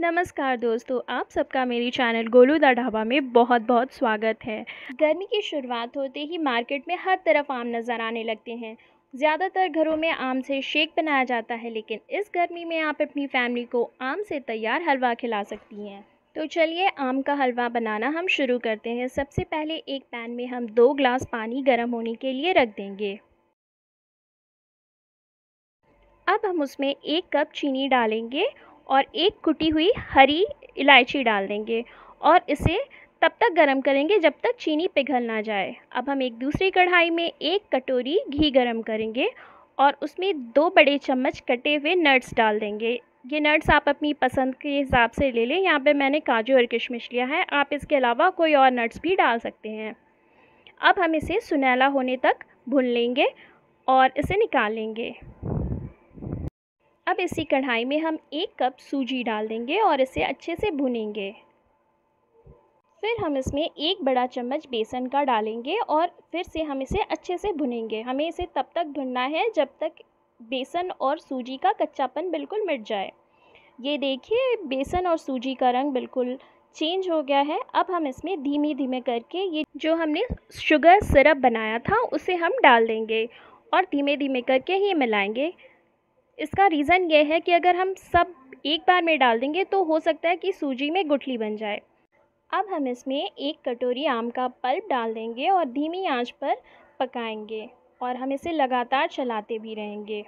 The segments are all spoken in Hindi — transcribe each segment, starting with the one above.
नमस्कार दोस्तों आप सबका मेरी चैनल गोलू दा ढाबा में बहुत बहुत स्वागत है गर्मी की शुरुआत होते ही मार्केट में हर तरफ आम नज़र आने लगते हैं ज़्यादातर घरों में आम से शेक बनाया जाता है लेकिन इस गर्मी में आप अपनी फैमिली को आम से तैयार हलवा खिला सकती हैं तो चलिए आम का हलवा बनाना हम शुरू करते हैं सबसे पहले एक पैन में हम दो ग्लास पानी गर्म होने के लिए रख देंगे अब हम उसमें एक कप चीनी डालेंगे और एक कुटी हुई हरी इलायची डाल देंगे और इसे तब तक गरम करेंगे जब तक चीनी पिघल ना जाए अब हम एक दूसरी कढ़ाई में एक कटोरी घी गरम करेंगे और उसमें दो बड़े चम्मच कटे हुए नट्स डाल देंगे ये नट्स आप अपनी पसंद के हिसाब से ले लें यहाँ पे मैंने काजू और किशमिश लिया है आप इसके अलावा कोई और नट्स भी डाल सकते हैं अब हम इसे सुनहला होने तक भून लेंगे और इसे निकाल लेंगे अब इसी कढ़ाई में हम एक कप सूजी डाल देंगे और इसे अच्छे से भुनेंगे फिर हम इसमें एक बड़ा चम्मच बेसन का डालेंगे और फिर से हम इसे अच्छे से भुनेंगे हमें इसे तब तक भुनना है जब तक बेसन और सूजी का कच्चापन बिल्कुल मिट जाए ये देखिए बेसन और सूजी का रंग बिल्कुल चेंज हो गया है अब हम इसमें धीमे धीमे करके ये जो हमने शुगर सिरप बनाया था उसे हम डाल देंगे और धीमे धीमे करके ही मिलाएंगे इसका रीज़न ये है कि अगर हम सब एक बार में डाल देंगे तो हो सकता है कि सूजी में गुठली बन जाए अब हम इसमें एक कटोरी आम का पल्प डाल देंगे और धीमी आंच पर पकाएंगे और हम इसे लगातार चलाते भी रहेंगे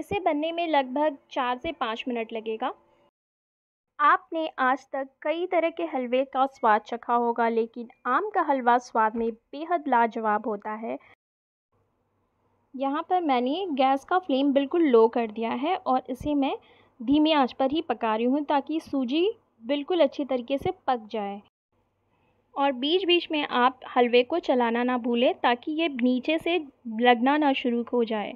इसे बनने में लगभग चार से पाँच मिनट लगेगा आपने आज तक कई तरह के हलवे का स्वाद चखा होगा लेकिन आम का हलवा स्वाद में बेहद लाजवाब होता है यहाँ पर मैंने गैस का फ्लेम बिल्कुल लो कर दिया है और इसे मैं धीमी आंच पर ही पका रही हूँ ताकि सूजी बिल्कुल अच्छी तरीके से पक जाए और बीच बीच में आप हलवे को चलाना ना भूलें ताकि ये नीचे से लगना ना शुरू हो जाए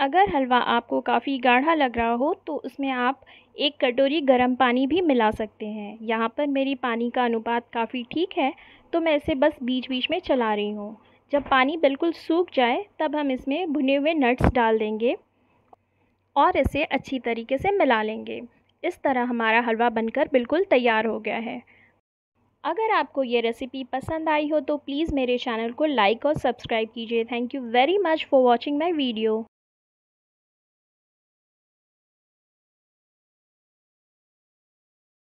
अगर हलवा आपको काफ़ी गाढ़ा लग रहा हो तो उसमें आप एक कटोरी गर्म पानी भी मिला सकते हैं यहाँ पर मेरी पानी का अनुपात काफ़ी ठीक है तो मैं इसे बस बीच बीच में चला रही हूँ जब पानी बिल्कुल सूख जाए तब हम इसमें भुने हुए नट्स डाल देंगे और इसे अच्छी तरीके से मिला लेंगे इस तरह हमारा हलवा बनकर बिल्कुल तैयार हो गया है अगर आपको ये रेसिपी पसंद आई हो तो प्लीज़ मेरे चैनल को लाइक और सब्सक्राइब कीजिए thank you very much for watching my video